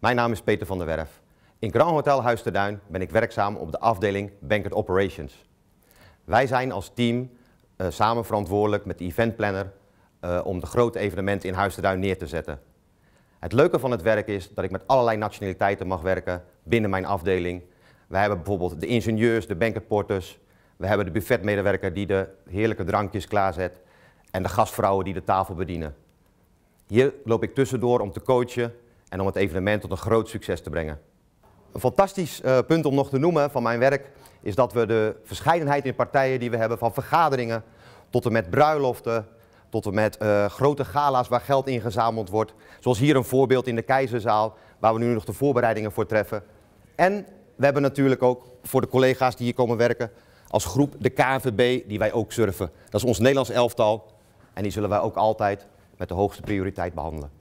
Mijn naam is Peter van der Werf. In Grand Hotel Huis de Duin ben ik werkzaam op de afdeling Banquet Operations. Wij zijn als team eh, samen verantwoordelijk met de eventplanner uh, om de grote evenementen in Huis de Duin neer te zetten. Het leuke van het werk is dat ik met allerlei nationaliteiten mag werken binnen mijn afdeling. We hebben bijvoorbeeld de ingenieurs, de banketporters, we hebben de buffetmedewerker die de heerlijke drankjes klaarzet en de gastvrouwen die de tafel bedienen. Hier loop ik tussendoor om te coachen en om het evenement tot een groot succes te brengen. Een fantastisch eh, punt om nog te noemen van mijn werk is dat we de verscheidenheid in partijen die we hebben, van vergaderingen tot en met bruiloften, tot en met eh, grote gala's waar geld ingezameld wordt. Zoals hier een voorbeeld in de Keizerzaal, waar we nu nog de voorbereidingen voor treffen. En we hebben natuurlijk ook voor de collega's die hier komen werken, als groep de KNVB, die wij ook surfen. Dat is ons Nederlands elftal en die zullen wij ook altijd met de hoogste prioriteit behandelen.